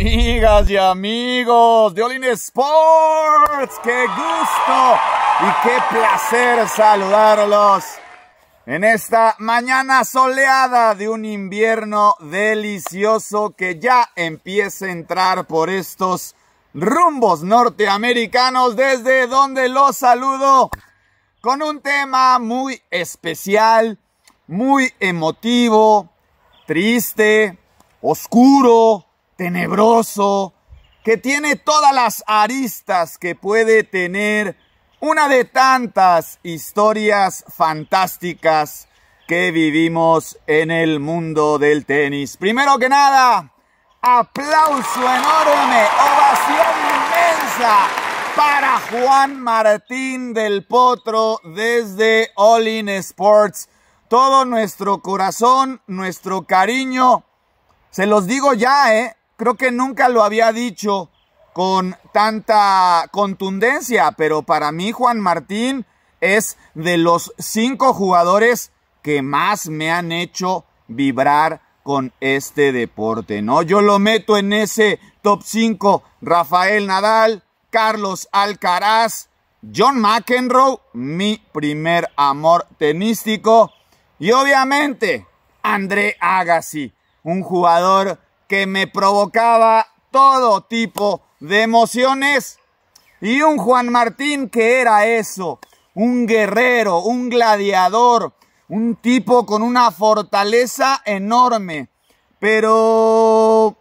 amigas y amigos de Olin Sports. ¡Qué gusto y qué placer saludarlos en esta mañana soleada de un invierno delicioso que ya empieza a entrar por estos rumbos norteamericanos desde donde los saludo con un tema muy especial, muy emotivo, triste, oscuro, tenebroso, que tiene todas las aristas que puede tener una de tantas historias fantásticas que vivimos en el mundo del tenis. Primero que nada, aplauso enorme, ovación inmensa para Juan Martín del Potro desde All In Sports. Todo nuestro corazón, nuestro cariño. Se los digo ya, ¿eh? Creo que nunca lo había dicho con tanta contundencia, pero para mí Juan Martín es de los cinco jugadores que más me han hecho vibrar con este deporte, ¿no? Yo lo meto en ese top 5, Rafael Nadal, Carlos Alcaraz, John McEnroe, mi primer amor tenístico, y obviamente André Agassi, un jugador que me provocaba todo tipo de emociones. Y un Juan Martín que era eso, un guerrero, un gladiador, un tipo con una fortaleza enorme. Pero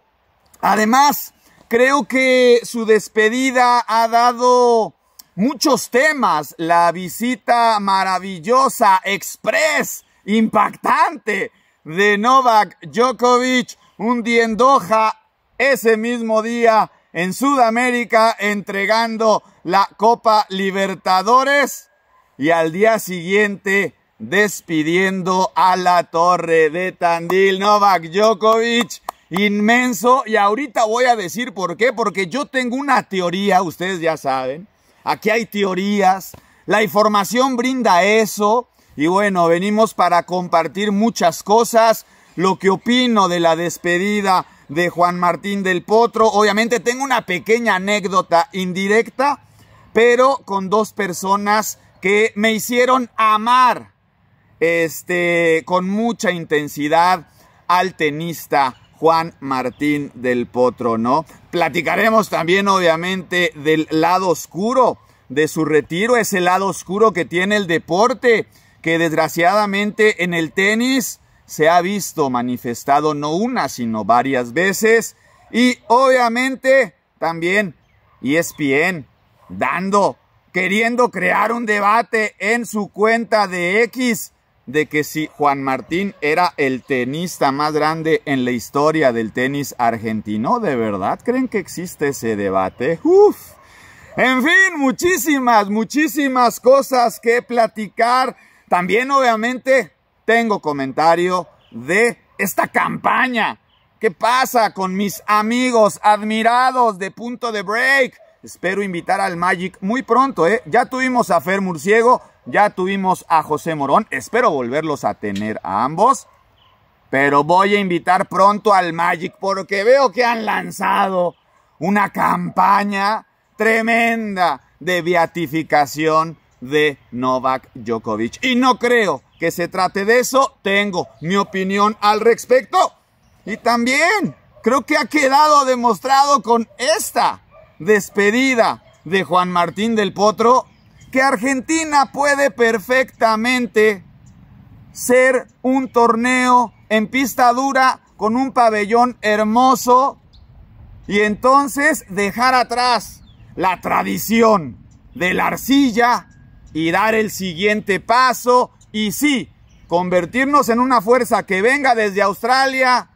además creo que su despedida ha dado muchos temas. La visita maravillosa, express, impactante de Novak Djokovic día en Doha ese mismo día en Sudamérica entregando la Copa Libertadores y al día siguiente despidiendo a la torre de Tandil Novak Djokovic. Inmenso. Y ahorita voy a decir por qué. Porque yo tengo una teoría, ustedes ya saben. Aquí hay teorías. La información brinda eso. Y bueno, venimos para compartir muchas cosas lo que opino de la despedida de Juan Martín del Potro. Obviamente tengo una pequeña anécdota indirecta, pero con dos personas que me hicieron amar este, con mucha intensidad al tenista Juan Martín del Potro, ¿no? Platicaremos también, obviamente, del lado oscuro de su retiro, ese lado oscuro que tiene el deporte, que desgraciadamente en el tenis se ha visto manifestado no una, sino varias veces. Y obviamente también y e es bien dando, queriendo crear un debate en su cuenta de X de que si Juan Martín era el tenista más grande en la historia del tenis argentino. ¿De verdad creen que existe ese debate? Uf. En fin, muchísimas, muchísimas cosas que platicar. También obviamente tengo comentario de esta campaña. ¿Qué pasa con mis amigos admirados de Punto de Break? Espero invitar al Magic muy pronto, ¿eh? Ya tuvimos a Fer Murciego, ya tuvimos a José Morón. Espero volverlos a tener a ambos. Pero voy a invitar pronto al Magic porque veo que han lanzado una campaña tremenda de beatificación de Novak Djokovic. Y no creo que se trate de eso. Tengo mi opinión al respecto. Y también creo que ha quedado demostrado con esta despedida de Juan Martín del Potro que Argentina puede perfectamente ser un torneo en pista dura con un pabellón hermoso y entonces dejar atrás la tradición de la arcilla y dar el siguiente paso y sí, convertirnos en una fuerza que venga desde Australia,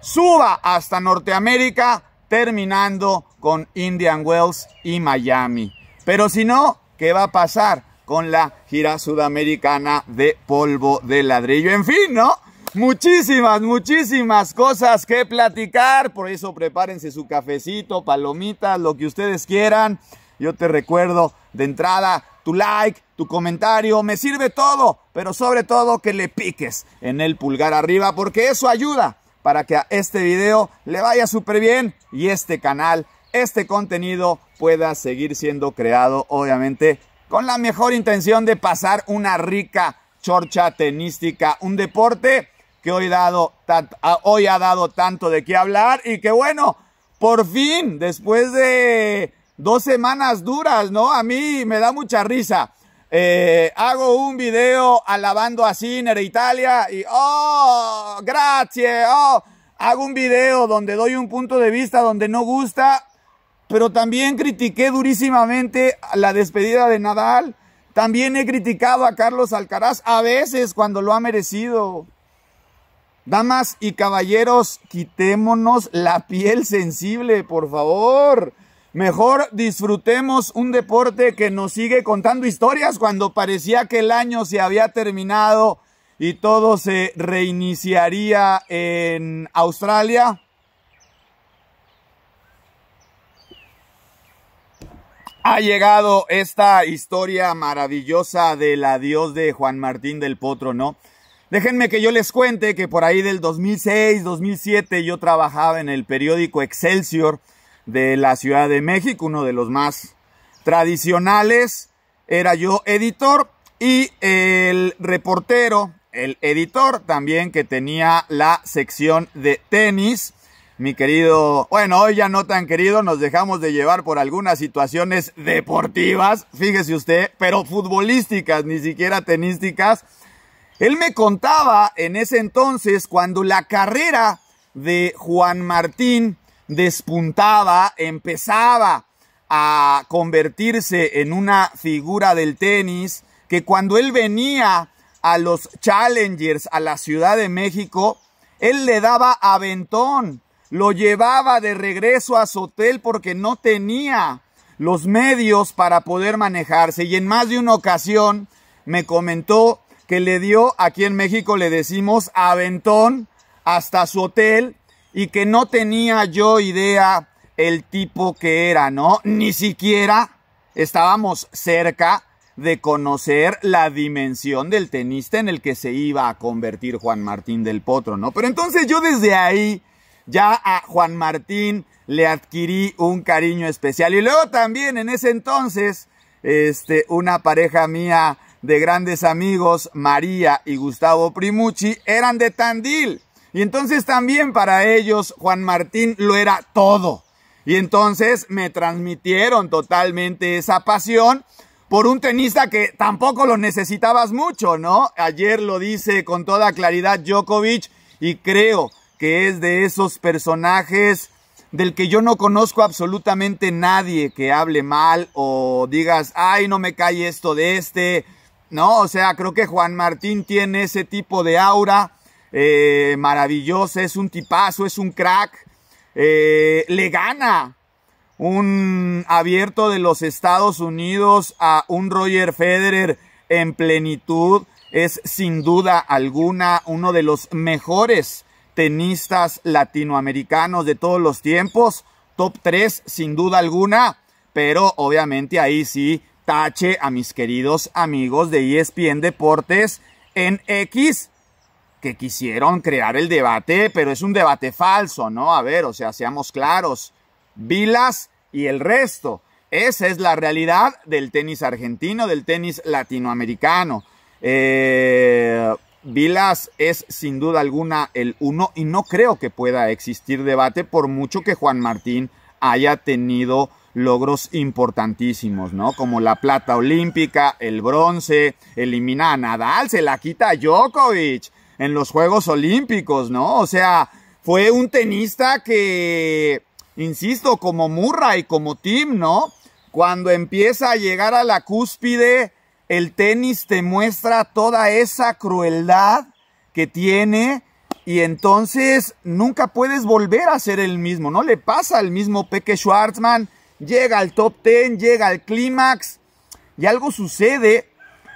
suba hasta Norteamérica, terminando con Indian Wells y Miami. Pero si no, ¿qué va a pasar con la gira sudamericana de polvo de ladrillo? En fin, ¿no? Muchísimas, muchísimas cosas que platicar. Por eso prepárense su cafecito, palomitas, lo que ustedes quieran. Yo te recuerdo de entrada tu like, tu comentario, me sirve todo, pero sobre todo que le piques en el pulgar arriba porque eso ayuda para que a este video le vaya súper bien y este canal, este contenido pueda seguir siendo creado obviamente con la mejor intención de pasar una rica chorcha tenística, un deporte que hoy, hoy ha dado tanto de qué hablar y que bueno, por fin, después de dos semanas duras, ¿no? A mí me da mucha risa. Eh, hago un video alabando a Ciner e Italia y, oh, gracias, oh, hago un video donde doy un punto de vista donde no gusta, pero también critiqué durísimamente la despedida de Nadal. También he criticado a Carlos Alcaraz a veces cuando lo ha merecido. Damas y caballeros, quitémonos la piel sensible, por favor. Mejor disfrutemos un deporte que nos sigue contando historias cuando parecía que el año se había terminado y todo se reiniciaría en Australia. Ha llegado esta historia maravillosa del adiós de Juan Martín del Potro, ¿no? Déjenme que yo les cuente que por ahí del 2006, 2007 yo trabajaba en el periódico Excelsior de la Ciudad de México, uno de los más tradicionales. Era yo editor y el reportero, el editor también que tenía la sección de tenis. Mi querido, bueno, hoy ya no tan querido, nos dejamos de llevar por algunas situaciones deportivas, fíjese usted, pero futbolísticas, ni siquiera tenísticas. Él me contaba en ese entonces cuando la carrera de Juan Martín despuntaba, empezaba a convertirse en una figura del tenis, que cuando él venía a los Challengers a la Ciudad de México, él le daba aventón, lo llevaba de regreso a su hotel porque no tenía los medios para poder manejarse y en más de una ocasión me comentó que le dio, aquí en México le decimos aventón hasta su hotel y que no tenía yo idea el tipo que era, ¿no? Ni siquiera estábamos cerca de conocer la dimensión del tenista en el que se iba a convertir Juan Martín del Potro, ¿no? Pero entonces yo desde ahí ya a Juan Martín le adquirí un cariño especial. Y luego también en ese entonces, este, una pareja mía de grandes amigos, María y Gustavo Primucci, eran de Tandil. Y entonces también para ellos Juan Martín lo era todo. Y entonces me transmitieron totalmente esa pasión por un tenista que tampoco lo necesitabas mucho, ¿no? Ayer lo dice con toda claridad Djokovic y creo que es de esos personajes del que yo no conozco absolutamente nadie que hable mal o digas, ay, no me cae esto de este, ¿no? O sea, creo que Juan Martín tiene ese tipo de aura eh, maravillosa, es un tipazo, es un crack. Eh, le gana un abierto de los Estados Unidos a un Roger Federer en plenitud. Es sin duda alguna uno de los mejores tenistas latinoamericanos de todos los tiempos. Top 3 sin duda alguna. Pero obviamente ahí sí tache a mis queridos amigos de ESPN Deportes en X que quisieron crear el debate, pero es un debate falso, ¿no? A ver, o sea, seamos claros. Vilas y el resto. Esa es la realidad del tenis argentino, del tenis latinoamericano. Eh, Vilas es sin duda alguna el uno y no creo que pueda existir debate por mucho que Juan Martín haya tenido logros importantísimos, ¿no? Como la plata olímpica, el bronce, elimina a Nadal, se la quita a Djokovic, en los Juegos Olímpicos, ¿no? O sea, fue un tenista que, insisto, como Murray, como Tim, ¿no? Cuando empieza a llegar a la cúspide, el tenis te muestra toda esa crueldad que tiene y entonces nunca puedes volver a ser el mismo, ¿no? Le pasa al mismo Peque Schwartzman, llega al top ten, llega al clímax y algo sucede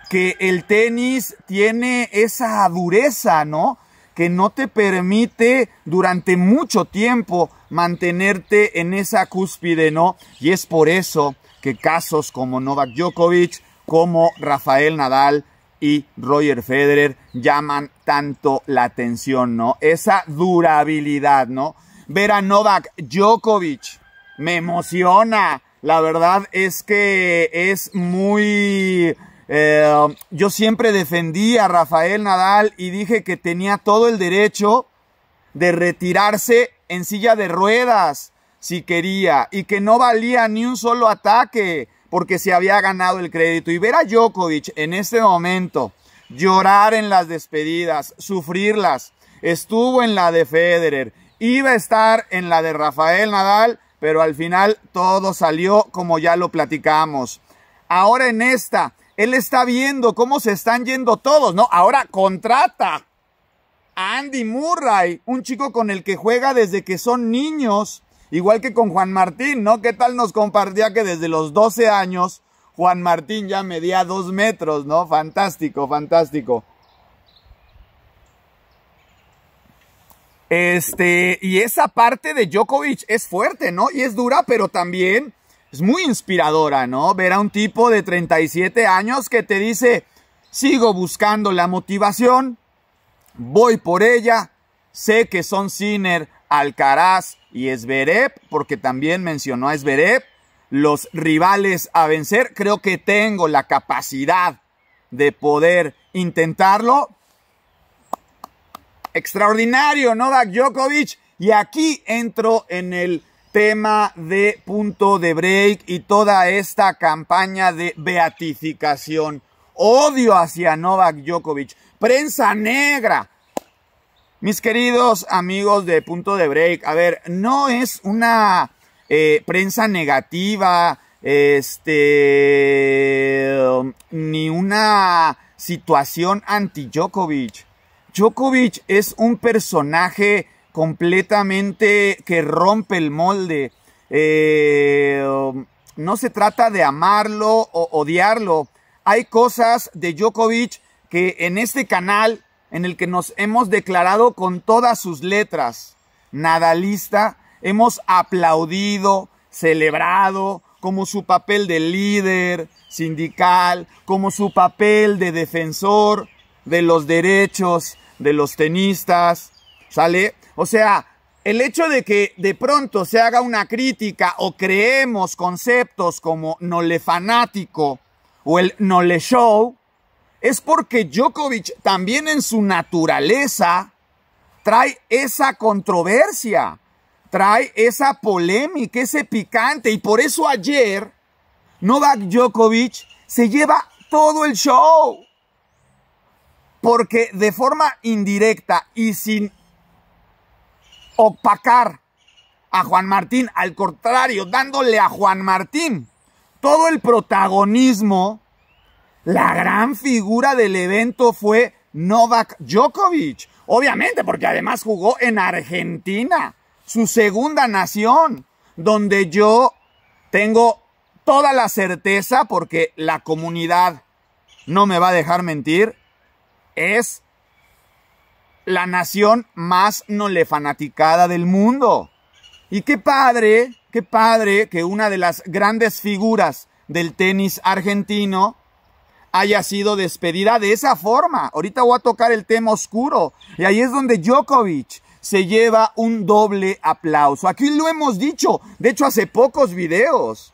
que el tenis tiene esa dureza, ¿no? Que no te permite durante mucho tiempo mantenerte en esa cúspide, ¿no? Y es por eso que casos como Novak Djokovic, como Rafael Nadal y Roger Federer llaman tanto la atención, ¿no? Esa durabilidad, ¿no? Ver a Novak Djokovic me emociona. La verdad es que es muy eh, yo siempre defendí a Rafael Nadal y dije que tenía todo el derecho de retirarse en silla de ruedas si quería y que no valía ni un solo ataque porque se había ganado el crédito. Y ver a Djokovic en este momento llorar en las despedidas, sufrirlas, estuvo en la de Federer, iba a estar en la de Rafael Nadal, pero al final todo salió como ya lo platicamos. Ahora en esta, él está viendo cómo se están yendo todos, ¿no? Ahora contrata a Andy Murray, un chico con el que juega desde que son niños, igual que con Juan Martín, ¿no? ¿Qué tal nos compartía que desde los 12 años Juan Martín ya medía dos metros, ¿no? Fantástico, fantástico. Este, y esa parte de Djokovic es fuerte, ¿no? Y es dura, pero también es muy inspiradora, ¿no? Ver a un tipo de 37 años que te dice, sigo buscando la motivación, voy por ella, sé que son Sinner, Alcaraz y Esverep, porque también mencionó a Esverep los rivales a vencer, creo que tengo la capacidad de poder intentarlo. Extraordinario, Novak Djokovic. Y aquí entro en el tema de punto de break y toda esta campaña de beatificación. Odio hacia Novak Djokovic. Prensa negra. Mis queridos amigos de punto de break, a ver, no es una eh, prensa negativa, este, ni una situación anti Djokovic. Djokovic es un personaje completamente que rompe el molde. Eh, no se trata de amarlo o odiarlo. Hay cosas de Djokovic que en este canal, en el que nos hemos declarado con todas sus letras, nadalista, hemos aplaudido, celebrado, como su papel de líder sindical, como su papel de defensor de los derechos de los tenistas, ¿sale? O sea, el hecho de que de pronto se haga una crítica o creemos conceptos como no le fanático o el no le show, es porque Djokovic también en su naturaleza trae esa controversia, trae esa polémica, ese picante. Y por eso ayer Novak Djokovic se lleva todo el show. Porque de forma indirecta y sin opacar a Juan Martín, al contrario, dándole a Juan Martín todo el protagonismo. La gran figura del evento fue Novak Djokovic, obviamente, porque además jugó en Argentina, su segunda nación, donde yo tengo toda la certeza, porque la comunidad no me va a dejar mentir, es la nación más no le fanaticada del mundo. Y qué padre, qué padre que una de las grandes figuras del tenis argentino haya sido despedida de esa forma. Ahorita voy a tocar el tema oscuro. Y ahí es donde Djokovic se lleva un doble aplauso. Aquí lo hemos dicho, de hecho hace pocos videos.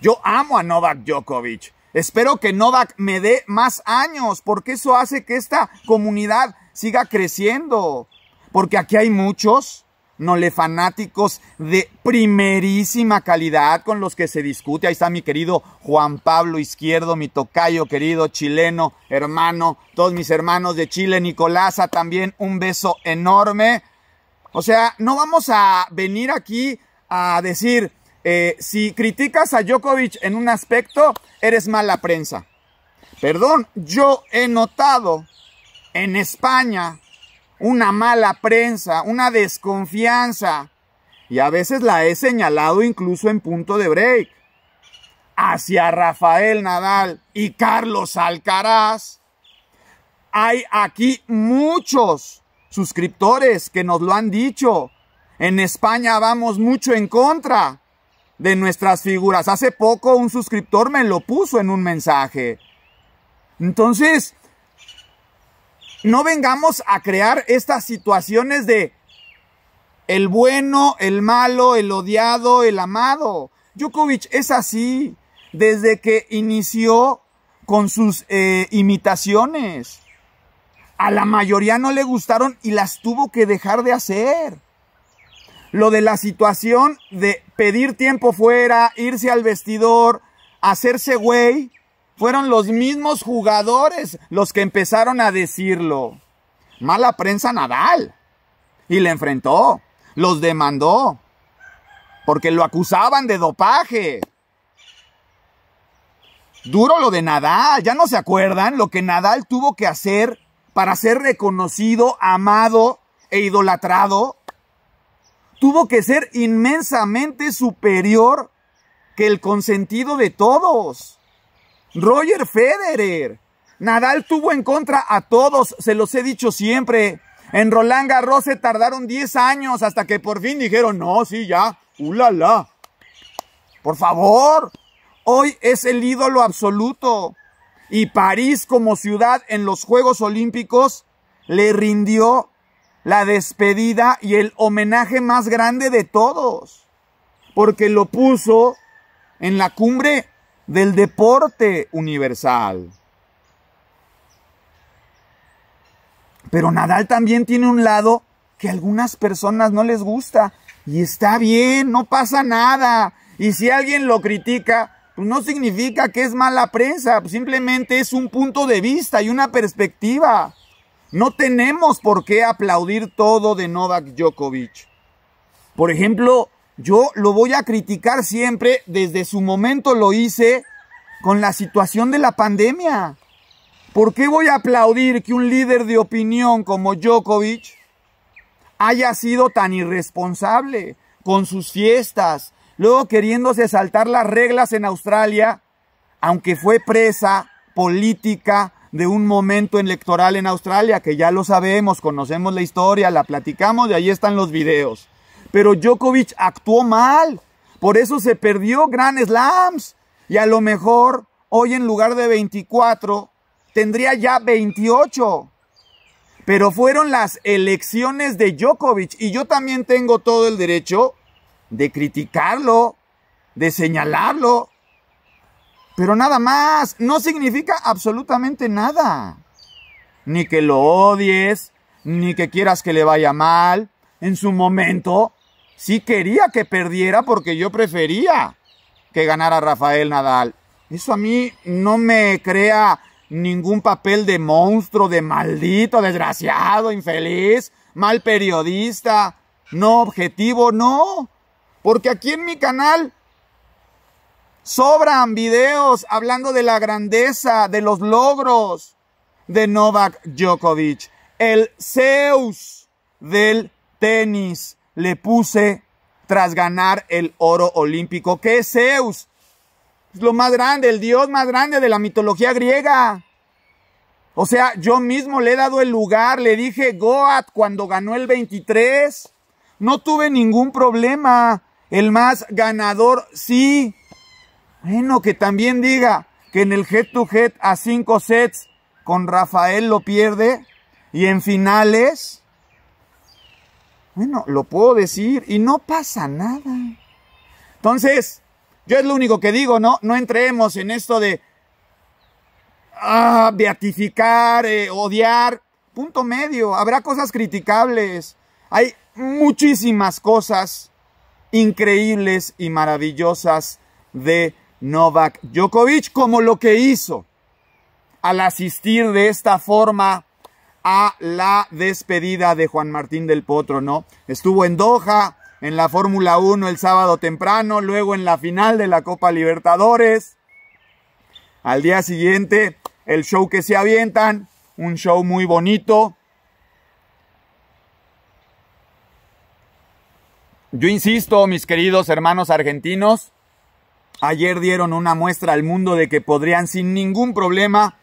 Yo amo a Novak Djokovic. Espero que Novak me dé más años, porque eso hace que esta comunidad siga creciendo. Porque aquí hay muchos, no le fanáticos de primerísima calidad con los que se discute. Ahí está mi querido Juan Pablo Izquierdo, mi tocayo querido chileno, hermano, todos mis hermanos de Chile, Nicolasa también, un beso enorme. O sea, no vamos a venir aquí a decir, eh, si criticas a Djokovic en un aspecto, eres mala prensa. Perdón, yo he notado en España una mala prensa, una desconfianza. Y a veces la he señalado incluso en punto de break. Hacia Rafael Nadal y Carlos Alcaraz. Hay aquí muchos suscriptores que nos lo han dicho. En España vamos mucho en contra de nuestras figuras. Hace poco un suscriptor me lo puso en un mensaje. Entonces, no vengamos a crear estas situaciones de el bueno, el malo, el odiado, el amado. Djokovic es así desde que inició con sus eh, imitaciones. A la mayoría no le gustaron y las tuvo que dejar de hacer. Lo de la situación de pedir tiempo fuera, irse al vestidor, hacerse güey, fueron los mismos jugadores los que empezaron a decirlo. Mala prensa Nadal. Y le enfrentó, los demandó, porque lo acusaban de dopaje. Duro lo de Nadal, ya no se acuerdan lo que Nadal tuvo que hacer para ser reconocido, amado e idolatrado. Tuvo que ser inmensamente superior que el consentido de todos. Roger Federer. Nadal tuvo en contra a todos, se los he dicho siempre. En Roland Garros se tardaron 10 años hasta que por fin dijeron, no, sí, ya, ulala. por favor, hoy es el ídolo absoluto. Y París como ciudad en los Juegos Olímpicos le rindió la despedida y el homenaje más grande de todos. Porque lo puso en la cumbre del deporte universal. Pero Nadal también tiene un lado que a algunas personas no les gusta. Y está bien, no pasa nada. Y si alguien lo critica, pues no significa que es mala prensa, simplemente es un punto de vista y una perspectiva. No tenemos por qué aplaudir todo de Novak Djokovic. Por ejemplo, yo lo voy a criticar siempre, desde su momento lo hice con la situación de la pandemia. ¿Por qué voy a aplaudir que un líder de opinión como Djokovic haya sido tan irresponsable con sus fiestas, luego queriéndose saltar las reglas en Australia, aunque fue presa política de un momento electoral en Australia, que ya lo sabemos, conocemos la historia, la platicamos y ahí están los videos. Pero Djokovic actuó mal. Por eso se perdió Grand Slams. Y a lo mejor hoy en lugar de 24 tendría ya 28. Pero fueron las elecciones de Djokovic. Y yo también tengo todo el derecho de criticarlo, de señalarlo. Pero nada más, no significa absolutamente nada. Ni que lo odies, ni que quieras que le vaya mal. En su momento, Sí quería que perdiera porque yo prefería que ganara Rafael Nadal. Eso a mí no me crea ningún papel de monstruo, de maldito, desgraciado, infeliz, mal periodista, no objetivo, no. Porque aquí en mi canal sobran videos hablando de la grandeza, de los logros de Novak Djokovic, el Zeus del tenis, le puse tras ganar el oro olímpico, ¿Qué es Zeus. Es lo más grande, el dios más grande de la mitología griega. O sea, yo mismo le he dado el lugar, le dije Goat cuando ganó el 23. No tuve ningún problema. El más ganador, sí. Bueno, que también diga que en el head to head a cinco sets con Rafael lo pierde y en finales bueno, lo puedo decir y no pasa nada. Entonces, yo es lo único que digo, ¿no? No entremos en esto de ah, beatificar, eh, odiar. Punto medio. Habrá cosas criticables. Hay muchísimas cosas increíbles y maravillosas de Novak Djokovic, como lo que hizo al asistir de esta forma a la despedida de Juan Martín del Potro, ¿no? Estuvo en Doha, en la Fórmula 1 el sábado temprano, luego en la final de la Copa Libertadores. Al día siguiente, el show que se avientan, un show muy bonito. Yo insisto, mis queridos hermanos argentinos, ayer dieron una muestra al mundo de que podrían sin ningún problema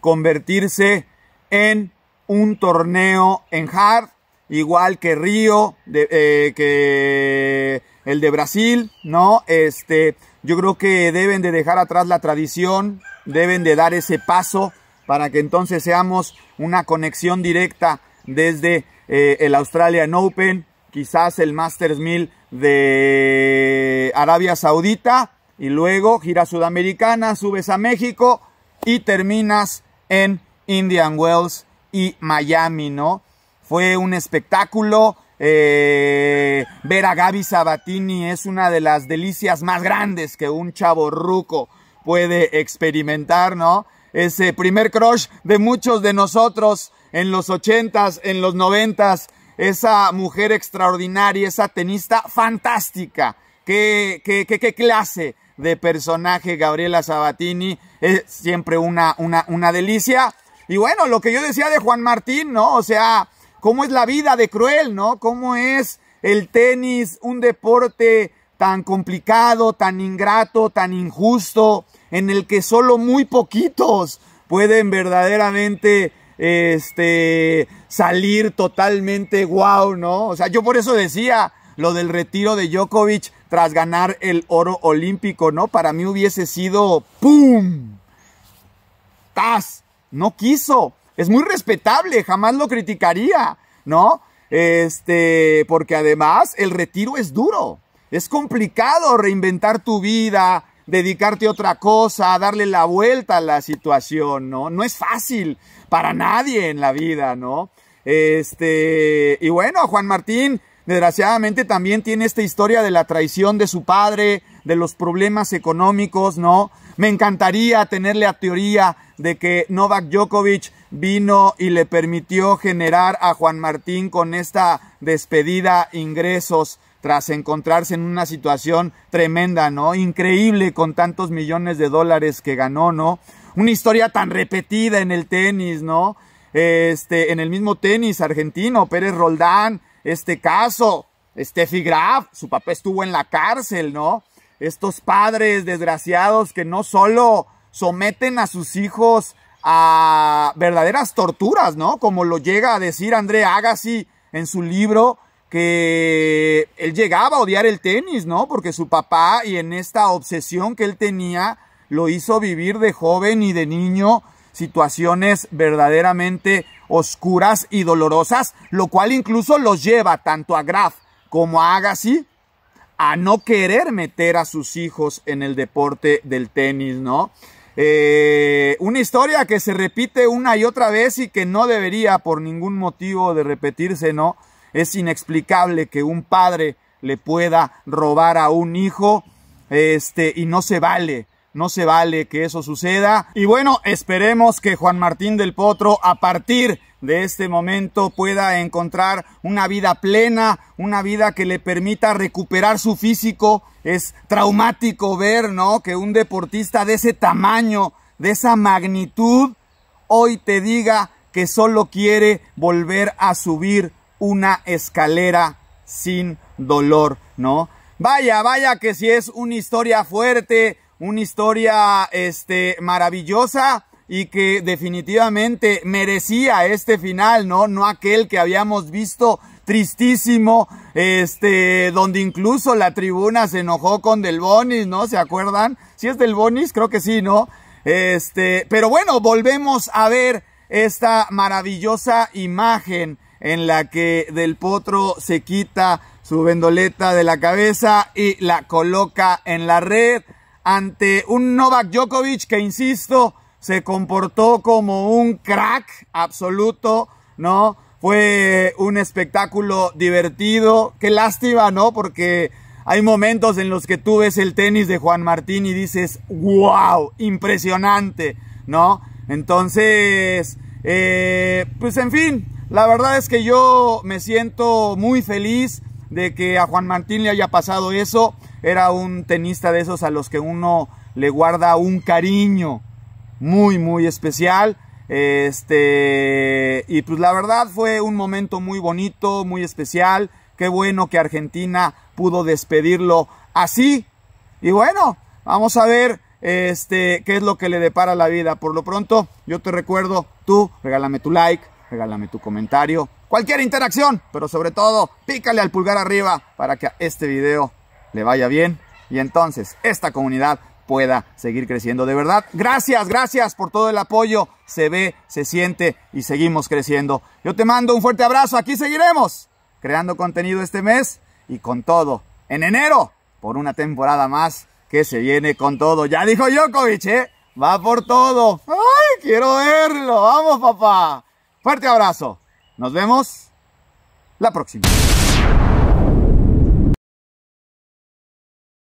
convertirse en un torneo en hard, igual que Río, eh, que el de Brasil, ¿no? Este, yo creo que deben de dejar atrás la tradición, deben de dar ese paso para que entonces seamos una conexión directa desde eh, el Australian Open, quizás el Masters 1000 de Arabia Saudita y luego gira sudamericana, subes a México y terminas en Indian Wells y Miami, ¿no? Fue un espectáculo. Eh, ver a Gaby Sabatini es una de las delicias más grandes que un chavo ruco puede experimentar, ¿no? Ese primer crush de muchos de nosotros en los ochentas, en los noventas, esa mujer extraordinaria, esa tenista fantástica. ¿Qué, qué, qué, clase de personaje Gabriela Sabatini? Es siempre una, una, una delicia. Y bueno, lo que yo decía de Juan Martín, ¿no? O sea, cómo es la vida de cruel, ¿no? Cómo es el tenis, un deporte tan complicado, tan ingrato, tan injusto, en el que solo muy poquitos pueden verdaderamente este, salir totalmente guau, ¿no? O sea, yo por eso decía lo del retiro de Djokovic tras ganar el oro olímpico, ¿no? Para mí hubiese sido ¡pum! ¡Taz! no quiso. Es muy respetable, jamás lo criticaría, ¿no? Este, porque además el retiro es duro. Es complicado reinventar tu vida, dedicarte a otra cosa, darle la vuelta a la situación, ¿no? No es fácil para nadie en la vida, ¿no? Este, y bueno, Juan Martín, desgraciadamente también tiene esta historia de la traición de su padre, de los problemas económicos, ¿no? Me encantaría tenerle a teoría de que Novak Djokovic vino y le permitió generar a Juan Martín con esta despedida ingresos tras encontrarse en una situación tremenda, ¿no? Increíble con tantos millones de dólares que ganó, ¿no? Una historia tan repetida en el tenis, ¿no? Este, en el mismo tenis argentino, Pérez Roldán, este caso, Steffi Graf, su papá estuvo en la cárcel, ¿no? estos padres desgraciados que no solo someten a sus hijos a verdaderas torturas, ¿no? Como lo llega a decir André Agassi en su libro, que él llegaba a odiar el tenis, ¿no? Porque su papá y en esta obsesión que él tenía lo hizo vivir de joven y de niño situaciones verdaderamente oscuras y dolorosas, lo cual incluso los lleva tanto a Graf como a Agassi a no querer meter a sus hijos en el deporte del tenis, ¿no? Eh, una historia que se repite una y otra vez y que no debería por ningún motivo de repetirse, ¿no? Es inexplicable que un padre le pueda robar a un hijo, este, y no se vale. No se vale que eso suceda. Y bueno, esperemos que Juan Martín del Potro a partir de este momento pueda encontrar una vida plena, una vida que le permita recuperar su físico. Es traumático ver, ¿no? Que un deportista de ese tamaño, de esa magnitud, hoy te diga que solo quiere volver a subir una escalera sin dolor, ¿no? Vaya, vaya que si es una historia fuerte, una historia este, maravillosa y que definitivamente merecía este final, ¿no? No aquel que habíamos visto tristísimo, este, donde incluso la tribuna se enojó con Del Bonis, ¿no? ¿Se acuerdan? Si es Del Bonis, creo que sí, ¿no? Este, pero bueno, volvemos a ver esta maravillosa imagen en la que Del Potro se quita su vendoleta de la cabeza y la coloca en la red ante un Novak Djokovic que, insisto, se comportó como un crack absoluto, ¿no? Fue un espectáculo divertido. Qué lástima, ¿no? Porque hay momentos en los que tú ves el tenis de Juan Martín y dices, wow, impresionante, ¿no? Entonces, eh, pues en fin, la verdad es que yo me siento muy feliz de que a Juan Martín le haya pasado eso era un tenista de esos a los que uno le guarda un cariño muy, muy especial. Este, y pues la verdad fue un momento muy bonito, muy especial. Qué bueno que Argentina pudo despedirlo así. Y bueno, vamos a ver este, qué es lo que le depara la vida. Por lo pronto, yo te recuerdo, tú regálame tu like, regálame tu comentario, cualquier interacción, pero sobre todo, pícale al pulgar arriba para que este video le vaya bien y entonces esta comunidad pueda seguir creciendo. De verdad, gracias, gracias por todo el apoyo. Se ve, se siente y seguimos creciendo. Yo te mando un fuerte abrazo. Aquí seguiremos creando contenido este mes y con todo en enero por una temporada más que se viene con todo. Ya dijo Djokovic, ¿eh? Va por todo. ¡Ay, quiero verlo! ¡Vamos, papá! Fuerte abrazo. Nos vemos la próxima.